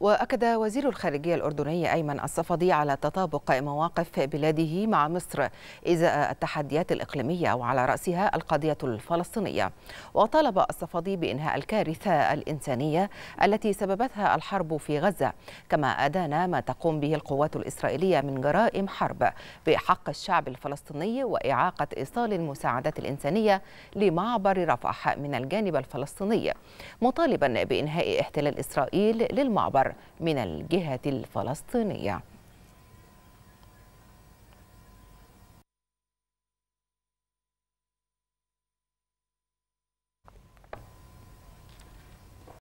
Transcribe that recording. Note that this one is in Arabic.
وأكد وزير الخارجية الأردني أيمن الصفدي على تطابق مواقف بلاده مع مصر إزاء التحديات الإقليمية وعلى رأسها القضية الفلسطينية وطالب الصفدي بإنهاء الكارثة الإنسانية التي سببتها الحرب في غزة كما أدان ما تقوم به القوات الإسرائيلية من جرائم حرب بحق الشعب الفلسطيني وإعاقة إيصال المساعدات الإنسانية لمعبر رفح من الجانب الفلسطيني مطالبا بإنهاء احتلال إسرائيل للمعبر من الجهة الفلسطينية